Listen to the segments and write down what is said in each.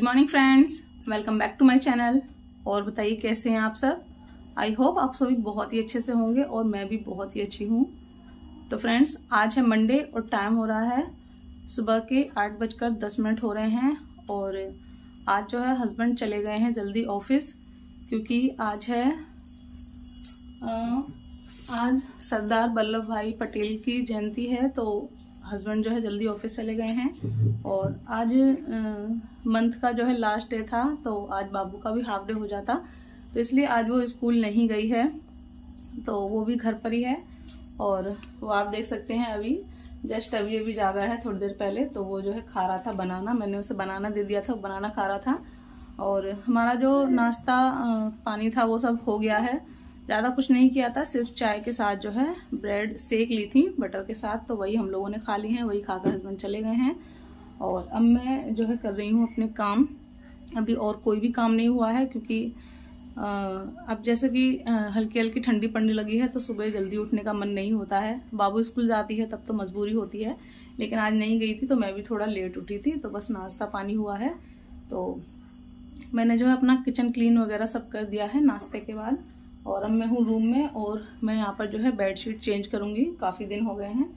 good morning friends welcome back to my channel और बताइए कैसे हैं आप सब आई होप आप सभी बहुत ही अच्छे से होंगे और मैं भी बहुत ही अच्छी हूँ तो फ्रेंड्स आज है मंडे और टाइम हो रहा है सुबह के आठ बजकर दस मिनट हो रहे हैं और आज जो है हस्बैंड चले गए हैं जल्दी ऑफिस क्योंकि आज है आज सरदार वल्लभ भाई पटेल की जयंती है तो हस्बैंड जो है जल्दी ऑफिस चले गए हैं और आज मंथ का जो है लास्ट डे था तो आज बाबू का भी हाफ डे हो जाता तो इसलिए आज वो स्कूल नहीं गई है तो वो भी घर पर ही है और वो आप देख सकते हैं अभी जस्ट अभी अभी जागा है थोड़ी देर पहले तो वो जो है खा रहा था बनाना मैंने उसे बनाना दे दिया था बनाना खा रहा था और हमारा जो नाश्ता पानी था वो सब हो गया है ज़्यादा कुछ नहीं किया था सिर्फ चाय के साथ जो है ब्रेड सेक ली थी बटर के साथ तो वही हम लोगों ने खा ली है वही खाकर हस्बैंड चले गए हैं और अब मैं जो है कर रही हूँ अपने काम अभी और कोई भी काम नहीं हुआ है क्योंकि अब जैसे कि हल्की हल्की ठंडी पड़ने लगी है तो सुबह जल्दी उठने का मन नहीं होता है बाबू स्कूल जाती है तब तो मजबूरी होती है लेकिन आज नहीं गई थी तो मैं भी थोड़ा लेट उठी थी तो बस नाश्ता पानी हुआ है तो मैंने जो है अपना किचन क्लीन वगैरह सब कर दिया है नाश्ते के बाद और अब मैं हूँ रूम में और मैं यहाँ पर जो है बेडशीट चेंज करूँगी काफ़ी दिन हो गए हैं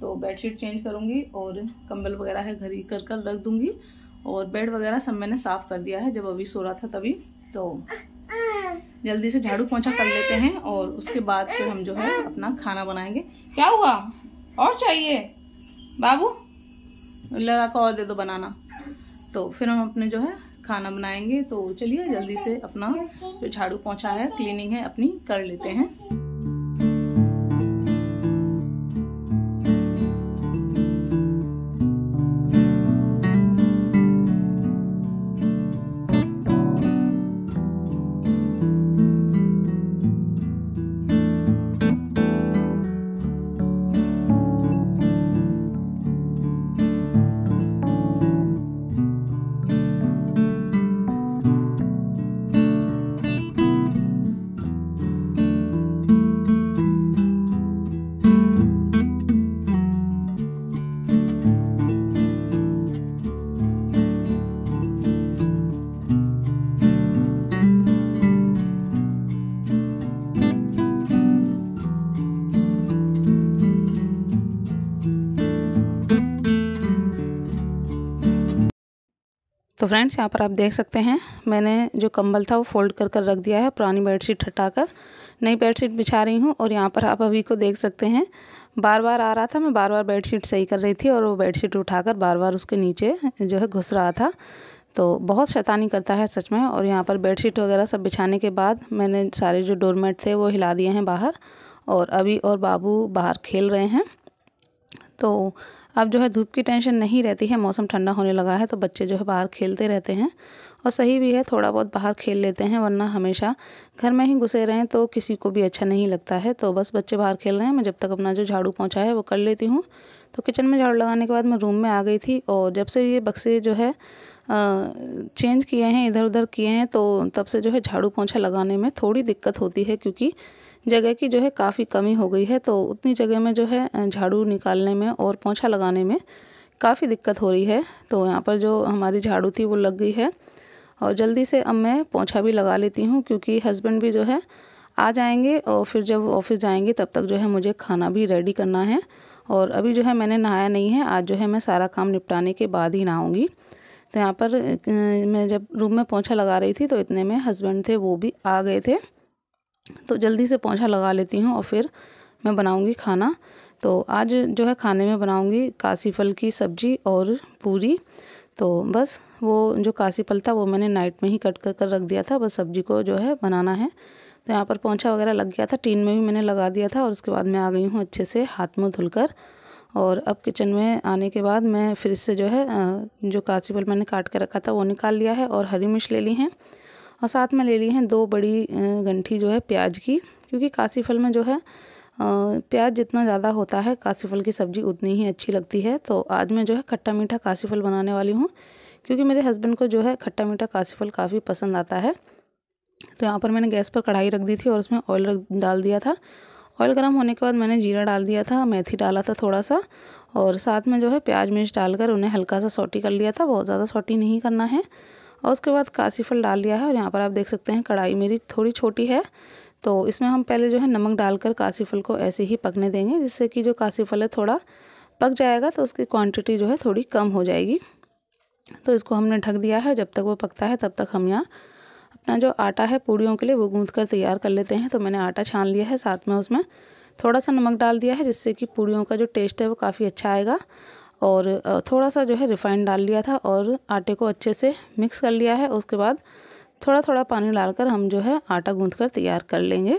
तो बेडशीट चेंज करूँगी और कंबल वगैरह है घरी कर कर रख दूँगी और बेड वगैरह सब मैंने साफ़ कर दिया है जब अभी सो रहा था तभी तो जल्दी से झाड़ू पोछा कर लेते हैं और उसके बाद फिर हम जो है अपना खाना बनाएंगे क्या हुआ और चाहिए बाबू लड़ा को और दे दो बनाना तो फिर हम अपने जो है खाना बनाएंगे तो चलिए जल्दी से अपना जो झाड़ू पहुँचा है क्लीनिंग है अपनी कर लेते हैं तो फ्रेंड्स यहाँ पर आप देख सकते हैं मैंने जो कंबल था वो फोल्ड कर कर रख दिया है पुरानी बेडशीट हटाकर नई बेडशीट बिछा रही हूँ और यहाँ पर आप अभी को देख सकते हैं बार बार आ रहा था मैं बार बार बेडशीट सही कर रही थी और वो बेडशीट उठाकर बार बार उसके नीचे जो है घुस रहा था तो बहुत शैतानी करता है सच में और यहाँ पर बेडशीट वगैरह सब बिछाने के बाद मैंने सारे जो डोरमेट थे वो हिला दिए हैं बाहर और अभी और बाबू बाहर खेल रहे हैं तो अब जो है धूप की टेंशन नहीं रहती है मौसम ठंडा होने लगा है तो बच्चे जो है बाहर खेलते रहते हैं और सही भी है थोड़ा बहुत बाहर खेल लेते हैं वरना हमेशा घर में ही घुसे रहें तो किसी को भी अच्छा नहीं लगता है तो बस बच्चे बाहर खेल रहे हैं मैं जब तक अपना जो झाड़ू पहुँचा है वो कर लेती हूँ तो किचन में झाड़ू लगाने के बाद मैं रूम में आ गई थी और जब से ये बक्से जो है चेंज किए हैं इधर उधर किए हैं तो तब से जो है झाड़ू पोंछा लगाने में थोड़ी दिक्कत होती है क्योंकि जगह की जो है काफ़ी कमी हो गई है तो उतनी जगह में जो है झाड़ू निकालने में और पोछा लगाने में काफ़ी दिक्कत हो रही है तो यहाँ पर जो हमारी झाड़ू थी वो लग गई है और जल्दी से अब मैं पोछा भी लगा लेती हूँ क्योंकि हस्बैंड भी जो है आ जाएंगे और फिर जब ऑफिस जाएंगे तब तक जो है मुझे खाना भी रेडी करना है और अभी जो है मैंने नहाया नहीं है आज जो है मैं सारा काम निपटाने के बाद ही नहाऊँगी तो यहाँ पर मैं जब रूम में पोछा लगा रही थी तो इतने में हस्बैंड थे वो भी आ गए थे तो जल्दी से पोछा लगा लेती हूँ और फिर मैं बनाऊँगी खाना तो आज जो है खाने में बनाऊँगी कासी फल की सब्ज़ी और पूरी तो बस वो जो कासी फल था वो मैंने नाइट में ही कट कर कर रख दिया था बस सब्ज़ी को जो है बनाना है तो यहाँ पर पोंछा वगैरह लग गया था टीन में भी मैंने लगा दिया था और उसके बाद मैं आ गई हूँ अच्छे से हाथ मुँह धुलकर और अब किचन में आने के बाद मैं फिर से जो है जो फल मैंने काट कर रखा था वो निकाल लिया है और हरी मिर्च ले ली हैं और साथ में ले ली हैं दो बड़ी गंठी जो है प्याज की क्योंकि काशी फल में जो है प्याज जितना ज़्यादा होता है काशी फल की सब्ज़ी उतनी ही अच्छी लगती है तो आज मैं जो है खट्टा मीठा कासी फल बनाने वाली हूँ क्योंकि मेरे हस्बैंड को जो है खट्टा मीठा कासी फल काफ़ी पसंद आता है तो यहाँ पर मैंने गैस पर कढ़ाई रख दी थी और उसमें ऑयल रख डाल दिया था ऑयल गर्म होने के बाद मैंने जीरा डाल दिया था मेथी डाला था थोड़ा सा और साथ में जो है प्याज मिर्च डालकर उन्हें हल्का सा सोटी कर लिया था बहुत ज़्यादा सोटी नहीं करना है और उसके बाद फल डाल लिया है और यहाँ पर आप देख सकते हैं कढ़ाई मेरी थोड़ी छोटी है तो इसमें हम पहले जो है नमक डालकर फल को ऐसे ही पकने देंगे जिससे कि जो फल है थोड़ा पक जाएगा तो उसकी क्वांटिटी जो है थोड़ी कम हो जाएगी तो इसको हमने ढक दिया है जब तक वो पकता है तब तक हम यहाँ अपना जो आटा है पूड़ियों के लिए वो गूँध कर तैयार कर लेते हैं तो मैंने आटा छान लिया है साथ में उसमें थोड़ा सा नमक डाल दिया है जिससे कि पूड़ियों का जो टेस्ट है वो काफ़ी अच्छा आएगा और थोड़ा सा जो है रिफ़ाइंड डाल लिया था और आटे को अच्छे से मिक्स कर लिया है उसके बाद थोड़ा थोड़ा पानी डालकर हम जो है आटा गूँध कर तैयार कर लेंगे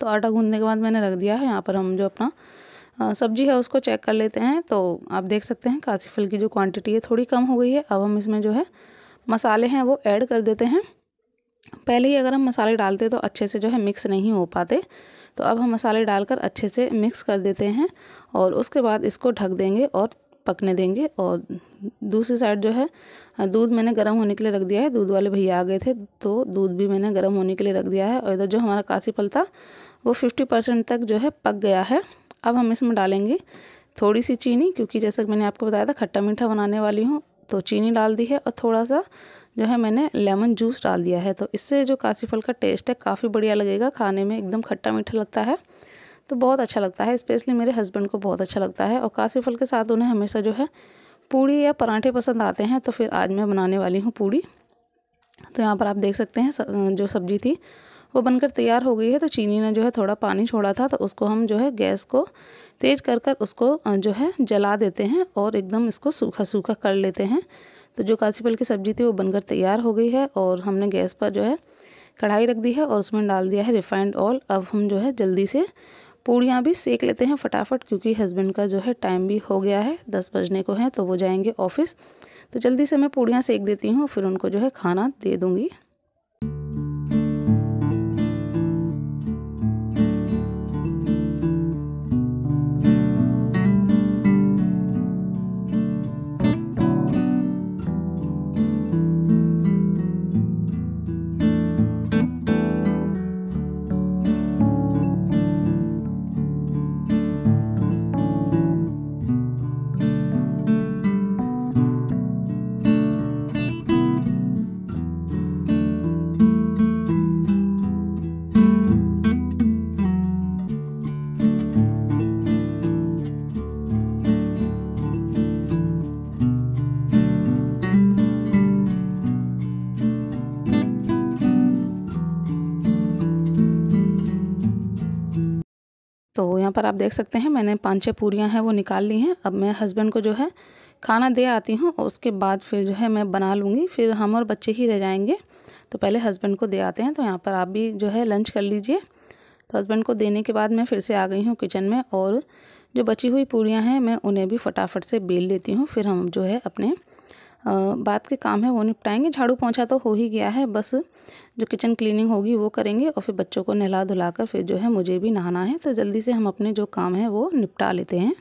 तो आटा गूँधने के बाद मैंने रख दिया है यहाँ पर हम जो अपना सब्जी है उसको चेक कर लेते हैं तो आप देख सकते हैं कासी फल की जो क्वांटिटी है थोड़ी कम हो गई है अब हम इसमें जो है मसाले हैं वो ऐड कर देते हैं पहले ही अगर हम मसाले डालते तो अच्छे से जो है मिक्स नहीं हो पाते तो अब हम मसाले डालकर अच्छे से मिक्स कर देते हैं और उसके बाद इसको ढक देंगे और पकने देंगे और दूसरी साइड जो है दूध मैंने गर्म होने के लिए रख दिया है दूध वाले भैया आ गए थे तो दूध भी मैंने गर्म होने के लिए रख दिया है और इधर जो हमारा कासी फल था वो फिफ्टी परसेंट तक जो है पक गया है अब हम इसमें डालेंगे थोड़ी सी चीनी क्योंकि जैसा कि मैंने आपको बताया था खट्टा मीठा बनाने वाली हूँ तो चीनी डाल दी है और थोड़ा सा जो है मैंने लेमन जूस डाल दिया है तो इससे जो काशी फल का टेस्ट है काफ़ी बढ़िया लगेगा खाने में एकदम खट्टा मीठा लगता है तो बहुत अच्छा लगता है स्पेशली मेरे हस्बैंड को बहुत अच्छा लगता है और काशी फल के साथ उन्हें हमेशा जो है पूड़ी या पराठे पसंद आते हैं तो फिर आज मैं बनाने वाली हूँ पूड़ी तो यहाँ पर आप देख सकते हैं जो सब्जी थी वो बनकर तैयार हो गई है तो चीनी ने जो है थोड़ा पानी छोड़ा था तो उसको हम जो है गैस को तेज़ कर कर उसको जो है जला देते हैं और एकदम इसको सूखा सूखा कर लेते हैं तो जो पल की सब्ज़ी थी वो बनकर तैयार हो गई है और हमने गैस पर जो है कढ़ाई रख दी है और उसमें डाल दिया है रिफाइंड ऑयल अब हम जो है जल्दी से पूड़ियाँ भी सेक लेते हैं फटाफट क्योंकि हस्बैंड का जो है टाइम भी हो गया है दस बजने को है तो वो जाएंगे ऑफिस तो जल्दी से मैं पूड़ियाँ सेक देती हूँ फिर उनको जो है खाना दे दूँगी तो यहाँ पर आप देख सकते हैं मैंने पाँच छः पूरियाँ हैं वो निकाल ली हैं अब मैं हस्बैंड को जो है खाना दे आती हूँ और उसके बाद फिर जो है मैं बना लूँगी फिर हम और बच्चे ही रह जाएंगे तो पहले हस्बैंड को दे आते हैं तो यहाँ पर आप भी जो है लंच कर लीजिए तो हस्बैंड को देने के बाद मैं फिर से आ गई हूँ किचन में और जो बची हुई पूड़ियाँ हैं मैं उन्हें भी फटाफट से बेल लेती हूँ फिर हम जो है अपने बात के काम है वो निपटाएंगे झाड़ू पहुँचा तो हो ही गया है बस जो किचन क्लीनिंग होगी वो करेंगे और फिर बच्चों को नहला धुला कर फिर जो है मुझे भी नहाना है तो जल्दी से हम अपने जो काम है वो निपटा लेते हैं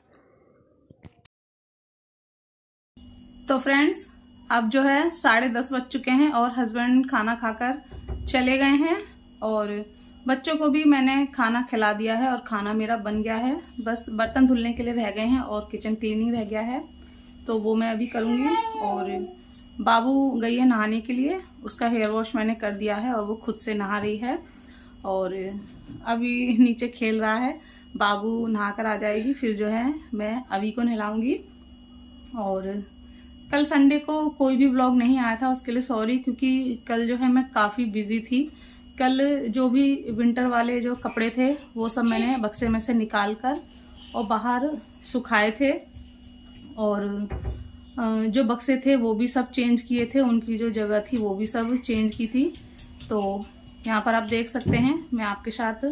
तो फ्रेंड्स अब जो है साढ़े दस बज चुके हैं और हस्बैंड खाना खाकर चले गए हैं और बच्चों को भी मैंने खाना खिला दिया है और खाना मेरा बन गया है बस बर्तन धुलने के लिए रह गए हैं और किचन क्लीनिंग रह गया है तो वो मैं अभी करूँगी और बाबू गई है नहाने के लिए उसका हेयर वॉश मैंने कर दिया है और वो खुद से नहा रही है और अभी नीचे खेल रहा है बाबू नहा कर आ जाएगी फिर जो है मैं अभी को नहलाऊंगी और कल संडे को कोई भी ब्लॉग नहीं आया था उसके लिए सॉरी क्योंकि कल जो है मैं काफ़ी बिजी थी कल जो भी विंटर वाले जो कपड़े थे वो सब मैंने बक्से में से निकाल कर और बाहर सुखाए थे और जो बक्से थे वो भी सब चेंज किए थे उनकी जो जगह थी वो भी सब चेंज की थी तो यहाँ पर आप देख सकते हैं मैं आपके साथ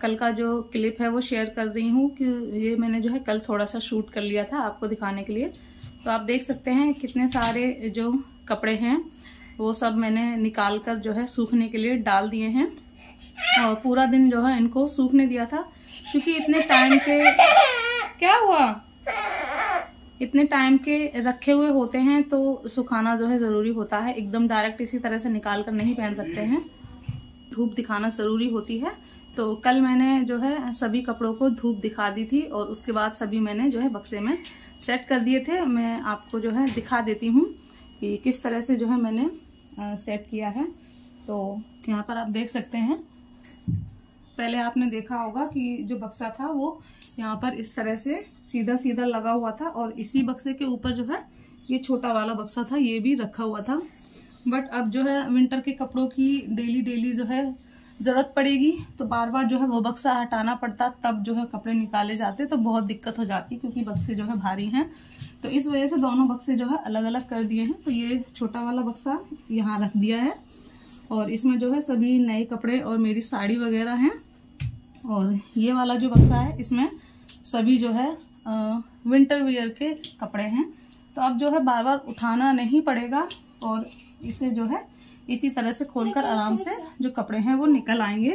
कल का जो क्लिप है वो शेयर कर रही हूँ कि ये मैंने जो है कल थोड़ा सा शूट कर लिया था आपको दिखाने के लिए तो आप देख सकते हैं कितने सारे जो कपड़े हैं वो सब मैंने निकाल कर जो है सूखने के लिए डाल दिए हैं और पूरा दिन जो है इनको सूखने दिया था क्योंकि इतने टाइम से क्या हुआ इतने टाइम के रखे हुए होते हैं तो सुखाना जो है ज़रूरी होता है एकदम डायरेक्ट इसी तरह से निकाल कर नहीं पहन सकते हैं धूप दिखाना ज़रूरी होती है तो कल मैंने जो है सभी कपड़ों को धूप दिखा दी थी और उसके बाद सभी मैंने जो है बक्से में सेट कर दिए थे मैं आपको जो है दिखा देती हूँ कि किस तरह से जो है मैंने सेट किया है तो यहाँ पर आप देख सकते हैं पहले आपने देखा होगा कि जो बक्सा था वो यहाँ पर इस तरह से सीधा सीधा लगा हुआ था और इसी बक्से के ऊपर जो है ये छोटा वाला बक्सा था ये भी रखा हुआ था बट अब जो है विंटर के कपड़ों की डेली डेली जो है ज़रूरत पड़ेगी तो बार बार जो है वो बक्सा हटाना पड़ता तब जो है कपड़े निकाले जाते तो बहुत दिक्कत हो जाती क्योंकि बक्से जो है भारी हैं तो इस वजह से दोनों बक्से जो है अलग अलग कर दिए हैं तो ये छोटा वाला बक्सा यहाँ रख दिया है और इसमें जो है सभी नए कपड़े और मेरी साड़ी वगैरह हैं और ये वाला जो बक्सा है इसमें सभी जो है आ, विंटर वियर के कपड़े हैं तो अब जो है बार बार उठाना नहीं पड़ेगा और इसे जो है इसी तरह से खोलकर आराम से जो कपड़े हैं वो निकल आएंगे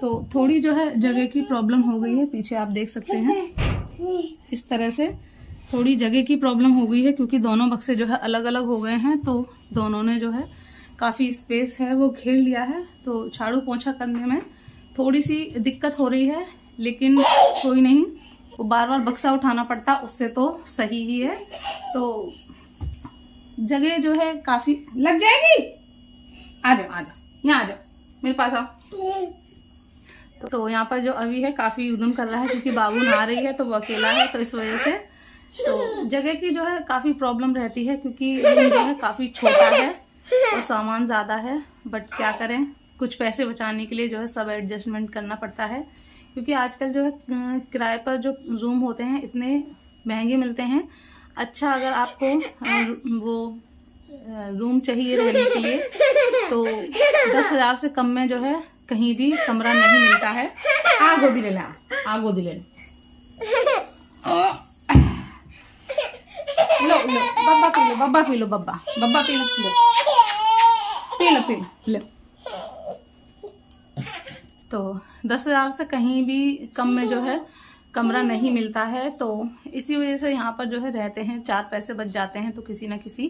तो थोड़ी जो है जगह की प्रॉब्लम हो गई है पीछे आप देख सकते हैं इस तरह से थोड़ी जगह की प्रॉब्लम हो गई है क्योंकि दोनों बक्से जो है अलग अलग हो गए हैं तो दोनों ने जो है काफ़ी स्पेस है वो घेर लिया है तो झाड़ू पोछा करने में थोड़ी सी दिक्कत हो रही है लेकिन कोई नहीं वो बार बार बक्सा उठाना पड़ता उससे तो सही ही है तो जगह जो है काफी लग जाएगी आ जाओ आ जाओ यहाँ आ जाओ मेरे पास आओ तो यहाँ पर जो अभी है काफी उदम कर रहा है क्योंकि बाबू नहा रही है तो वो अकेला है तो इस वजह से तो जगह की जो है काफी प्रॉब्लम रहती है क्योंकि जो है काफी छोटा है और सामान ज्यादा है बट क्या करें कुछ पैसे बचाने के लिए जो है सब एडजस्टमेंट करना पड़ता है क्योंकि आजकल जो है अं, किराए पर जो रूम होते हैं इतने महंगे मिलते हैं अच्छा अगर आपको अं, वो रूम अं, चाहिए रहने के लिए तो दस हजार से कम में जो है कहीं भी कमरा नहीं मिलता है आगो दिले ना आगो दिले लो लो बब्बा पी लो बब्बा पी लो बब्बा बब्बा पी लो पी लो पी लो पी लो तो दस हज़ार से कहीं भी कम में जो है कमरा नहीं मिलता है तो इसी वजह से यहाँ पर जो है रहते हैं चार पैसे बच जाते हैं तो किसी ना किसी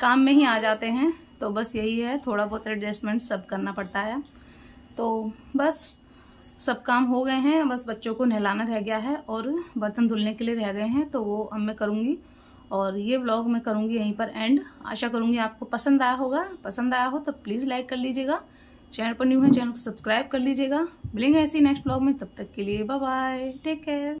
काम में ही आ जाते हैं तो बस यही है थोड़ा बहुत एडजस्टमेंट सब करना पड़ता है तो बस सब काम हो गए हैं बस बच्चों को नहलाना रह गया है और बर्तन धुलने के लिए रह गए हैं तो वो अब मैं करूँगी और ये ब्लॉग मैं करूँगी यहीं पर एंड आशा करूँगी आपको पसंद आया होगा पसंद आया हो तो प्लीज़ लाइक कर लीजिएगा चैनल पर न्यू है चैनल को सब्सक्राइब कर लीजिएगा मिलेंगे ऐसे नेक्स्ट ब्लॉग में तब तक के लिए बाय बाय टेक केयर